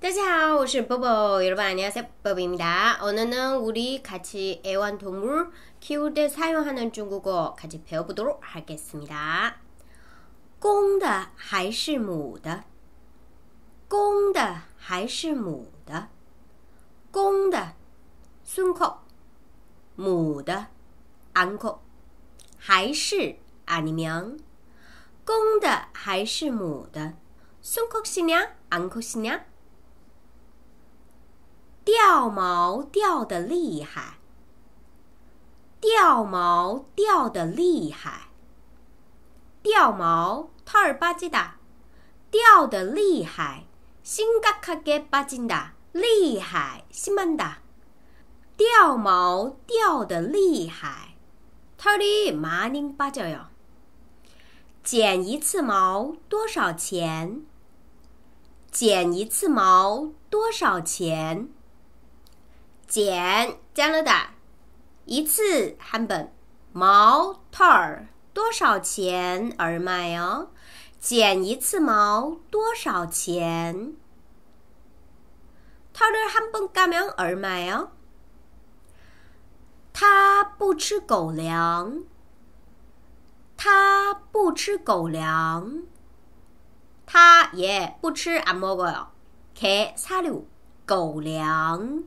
안녕하세요. 오늘 여러분 안녕하세요. 뽀뽀입니다. 오늘은 우리 같이 애완동물 키울 때 사용하는 중국어 같이 배워보도록 하겠습니다. 公的还是母的?公的还是母的?公的 순컵, 母的 안컵, 还是 아니면 公的还是母的? 순컵시냐, 안컵시냐? 掉毛掉的厉害，掉毛掉的厉害，掉毛特尔吧唧的，掉的厉害，新嘎卡给巴金的厉害，西门的。掉毛掉的厉害，特里麻宁巴叫哟。剪一次毛多少钱？剪一次毛多少钱？剪加拿大一次汉堡毛套儿多少钱而卖哦？剪一次毛多少钱？套儿汉堡嘎面而卖哦。他不吃狗粮，他不吃狗粮，他也不吃阿么个哟？开三六狗粮。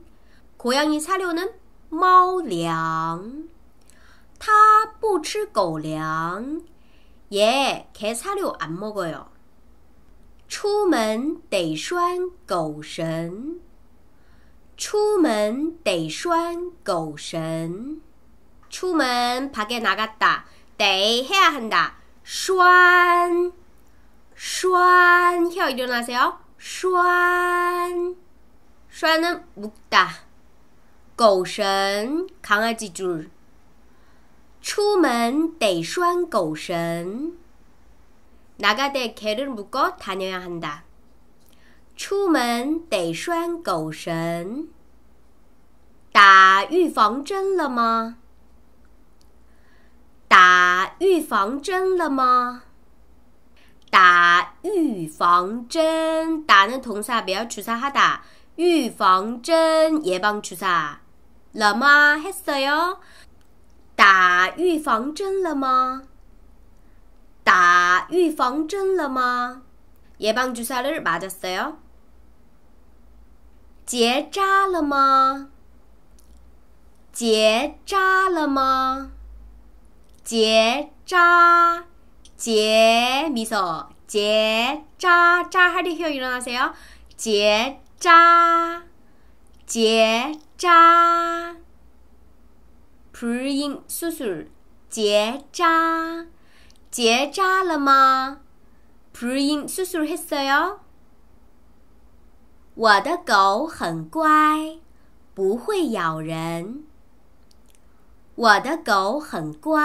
고양이 사료는 猫오他不吃狗粮. 뭐 얘, 예, 개 사료 안 먹어요. 出门得拴狗绳.出门得拴狗绳. 출문 밖에 나갔다. 때 해야 한다. 栓.栓.혀 일어나세요. 栓. 栓은 묶다. 狗绳，看下记住，出门得拴狗绳。哪个得看的不过，他力量很大。出门得拴狗绳。打预防针了吗？打预防针了吗？打预防针，打那童啥不要出差哈？打预防针也帮出差。 러마 했어요? 다 유방전 러마 다 유방전 러마 예방 주사를 맞았어요? 제자 러마 제자 러마 제자 제 미소 제짜짜 하리 혀 일어나세요. 제짜 제짜 扎，拼音叔叔结扎，结扎了吗？拼音叔叔黑色 s 我的狗很乖，不会咬人。我的狗很乖，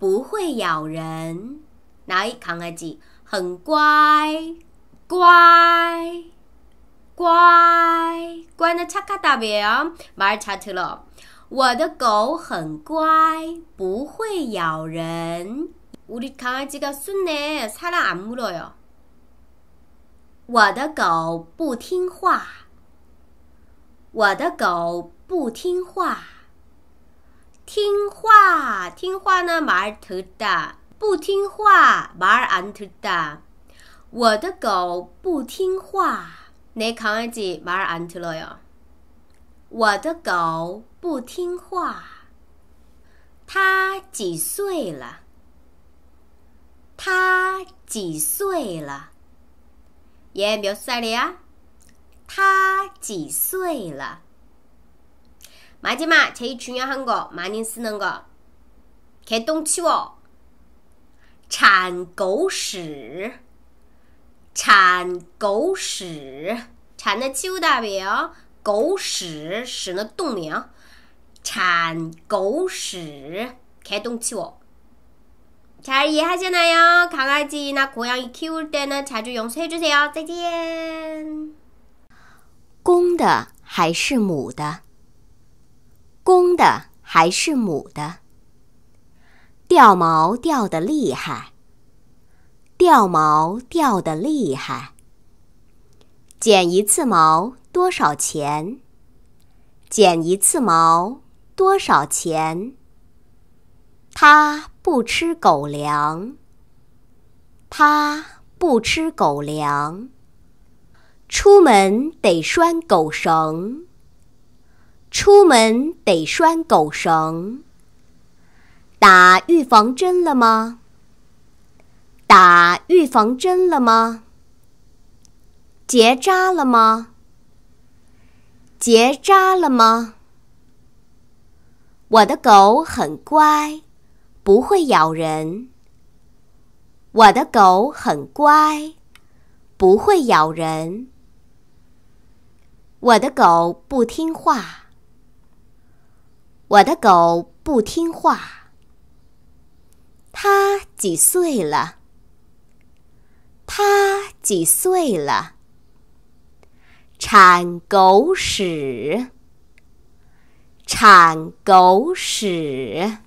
不会咬人。一扛埃及，很乖乖。乖乖呢？查卡大表，呀？马尔查特了。我的狗很乖，不会咬人。우리강아지가순해사랑안물어 요。 我的狗不听话。我的狗不听话。听话，听话呢？马尔图的。不听话，马尔安图的。我的狗不听话。你看完记马尔安特了哟。我的狗不听话。它几岁了？它几岁了？没有살이呀。它几岁了？마지막제일중요한거많이쓰는거개똥치워狗屎。铲狗屎，铲的臭大饼，狗屎屎那动物，铲狗屎，开动气 워。 잘이해하잖아요강아지나고양이키울때는자주용서해주세요再见。公的还是母的？公的还是母的？掉毛掉的厉害。掉毛掉得厉害，剪一次毛多少钱？剪一次毛多少钱？它不吃狗粮，它不吃狗粮，出门得拴狗绳，出门得拴狗绳，打预防针了吗？防针了吗？结扎了吗？结扎了吗？我的狗很乖，不会咬人。我的狗很乖，不会咬人。我的狗不听话。我的狗不听话。它几岁了？他几岁了？铲狗屎！铲狗屎！